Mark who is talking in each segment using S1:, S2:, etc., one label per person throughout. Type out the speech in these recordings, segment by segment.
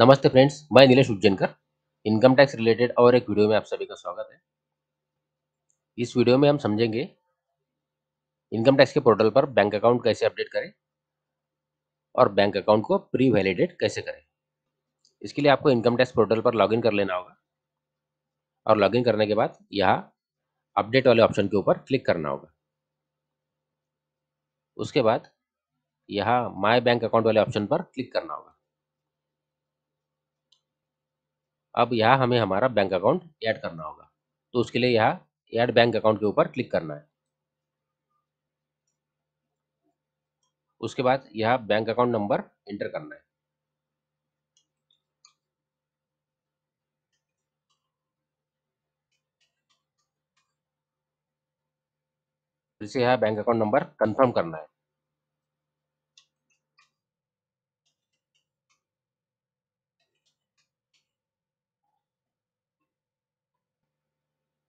S1: नमस्ते फ्रेंड्स मैं Nilesh Ujjainkar income tax related और एक वीडियो में आप सभी का स्वागत है इस वीडियो में हम समझेंगे इनकम टैक्स के पोर्टल पर बैंक अकाउंट कैसे अपडेट करें और बैंक अकाउंट को प्री वैलिडेट कैसे करें इसके लिए आपको इनकम टैक्स पोर्टल पर लॉगिन कर लेना होगा और लॉगिन करने के बाद यहाँ अपडेट वाले ऑप्शन के ऊपर क्लिक करना होगा उसके बाद यहाँ माई बैंक अकाउंट वाले ऑप्शन पर क्लिक करना होगा अब यहाँ हमें हमारा बैंक अकाउंट ऐड करना होगा तो उसके लिए यहाँ ऐड बैंक अकाउंट के ऊपर क्लिक करना है उसके बाद यह बैंक अकाउंट नंबर एंटर करना है फिर से यह बैंक अकाउंट नंबर कंफर्म करना है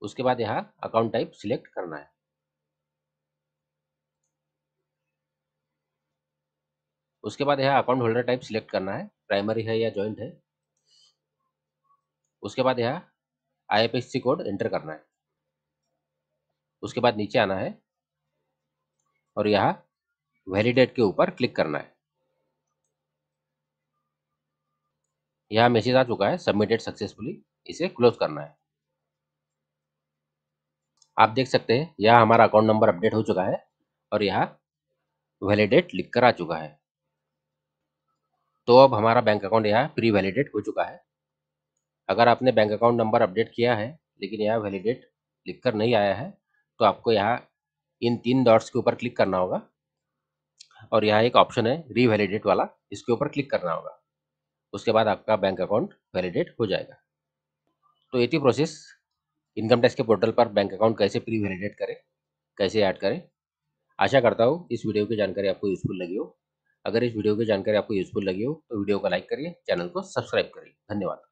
S1: उसके बाद यहाँ अकाउंट टाइप सिलेक्ट करना है उसके बाद यहाँ अकाउंट होल्डर टाइप सिलेक्ट करना है प्राइमरी है या ज्वाइंट है उसके बाद यहाँ आई कोड एंटर करना है उसके बाद नीचे आना है और यहाँ वैलिडेट के ऊपर क्लिक करना है यहाँ मैसेज आ चुका है सबमिटेड सक्सेसफुली इसे क्लोज करना है आप देख सकते हैं यह हमारा अकाउंट नंबर अपडेट हो चुका है और यह वैलिडेट लिख कर आ चुका है तो अब हमारा बैंक अकाउंट यहाँ प्री वैलिडेट हो चुका है अगर आपने बैंक अकाउंट नंबर अपडेट किया है लेकिन यहाँ वैलिडेट लिख कर नहीं आया है तो आपको यहाँ इन तीन डॉट्स के ऊपर क्लिक करना होगा और यहाँ एक ऑप्शन है रीवैलिडेट वाला इसके ऊपर क्लिक करना होगा उसके बाद आपका बैंक अकाउंट वैलिडेट हो जाएगा तो ये प्रोसेस इनकम टैक्स के पोर्टल पर बैंक अकाउंट कैसे प्री वेलिडेट करें कैसे ऐड करें आशा करता हूँ इस वीडियो की जानकारी आपको यूज़फुल लगी हो अगर इस वीडियो की जानकारी आपको यूज़फुल लगी हो तो वीडियो को लाइक करिए चैनल को सब्सक्राइब करिए धन्यवाद